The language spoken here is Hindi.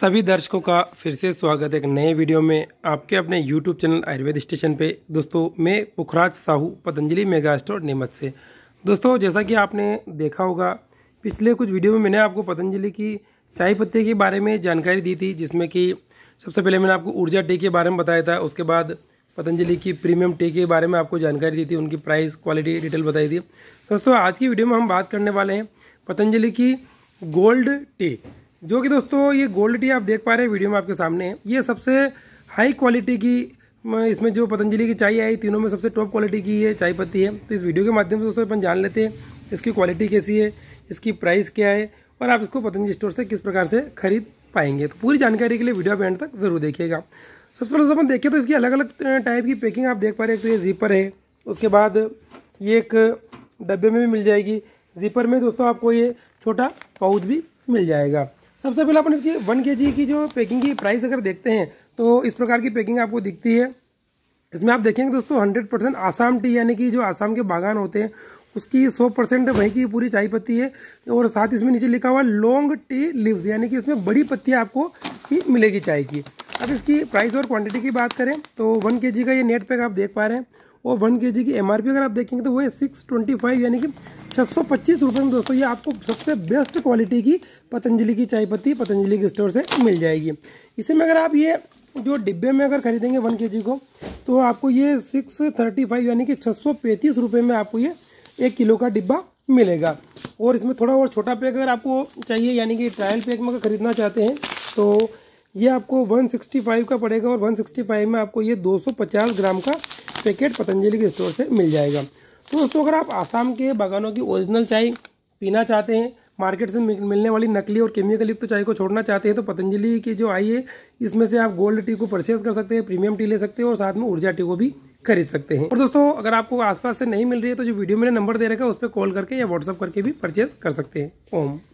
सभी दर्शकों का फिर से स्वागत है एक नए वीडियो में आपके अपने यूट्यूब चैनल आयुर्वेद स्टेशन पे दोस्तों मैं पुखराज साहू पतंजलि मेगा स्टोर नीमच से दोस्तों जैसा कि आपने देखा होगा पिछले कुछ वीडियो में मैंने आपको पतंजलि की चाय पत्ते के बारे में जानकारी दी थी जिसमें कि सबसे पहले मैंने आपको ऊर्जा टे के बारे में बताया था उसके बाद पतंजलि की प्रीमियम टे के बारे में आपको जानकारी दी थी उनकी प्राइस क्वालिटी डिटेल बताई थी दोस्तों आज की वीडियो में हम बात करने वाले हैं पतंजलि की गोल्ड टे जो कि दोस्तों ये गोल्ड टी आप देख पा रहे हैं वीडियो में आपके सामने ये सबसे हाई क्वालिटी की इसमें जो पतंजलि की चाय आई तीनों में सबसे टॉप क्वालिटी की ये चाय पत्ती है तो इस वीडियो के माध्यम से दोस्तों अपन जान लेते हैं इसकी क्वालिटी कैसी है इसकी प्राइस क्या है और आप इसको पतंजलि स्टोर से किस प्रकार से खरीद पाएंगे तो पूरी जानकारी के लिए वीडियो आप एंड तक ज़रूर देखिएगा सबसे पहले अपन देखें तो इसकी अलग अलग टाइप की पैकिंग आप देख पा रहे हैं तो ये जीपर है उसके बाद ये एक डब्बे में भी मिल जाएगी जीपर में दोस्तों आपको ये छोटा पाउच भी मिल जाएगा सबसे पहले अपन इसकी वन के की जो पैकिंग की प्राइस अगर देखते हैं तो इस प्रकार की पैकिंग आपको दिखती है इसमें आप देखेंगे दोस्तों हंड्रेड परसेंट आसाम टी यानी कि जो आसाम के बागान होते हैं उसकी सौ परसेंट वहीं की पूरी चाय पत्ती है और साथ इसमें नीचे लिखा हुआ लॉन्ग टी लिव्स यानी कि इसमें बड़ी पत्तियाँ आपको मिलेगी चाय की अब इसकी प्राइस और क्वांटिटी की बात करें तो वन के का ये नेट पैक आप देख पा रहे हैं और वन के जी की एम अगर आप देखेंगे तो वो है सिक्स ट्वेंटी फाइव यानी कि छः सौ पच्चीस रुपये में दोस्तों ये आपको सबसे बेस्ट क्वालिटी की पतंजलि की चाय पत्ती पतंजलि के स्टोर से मिल जाएगी इसी में अगर आप ये जो डिब्बे में अगर खरीदेंगे वन के को तो आपको ये सिक्स थर्टी फाइव यानी कि छः सौ पैंतीस रुपये में आपको ये एक किलो का डिब्बा मिलेगा और इसमें थोड़ा और छोटा पैक अगर आपको चाहिए यानी कि ट्रायल पैक में अगर खरीदना चाहते हैं तो ये आपको 165 का पड़ेगा और 165 में आपको ये 250 ग्राम का पैकेट पतंजलि के स्टोर से मिल जाएगा तो दोस्तों अगर आप आसाम के बागानों की ओरिजिनल चाय पीना चाहते हैं मार्केट से मिलने वाली नकली और केमिकल युक्त तो चाय को छोड़ना चाहते हैं तो पतंजलि की जो आई है इसमें से आप गोल्ड टी को परचेज कर सकते हैं प्रीमियम टी ले सकते हैं और साथ में ऊर्जा टी को भी खरीद सकते हैं और दोस्तों अगर आपको आसपास से नहीं मिल रही है तो जो वीडियो मैंने नंबर दे रखा है उस पर कॉल करके या व्हाट्सअप करके भी परचेज कर सकते हैं ओम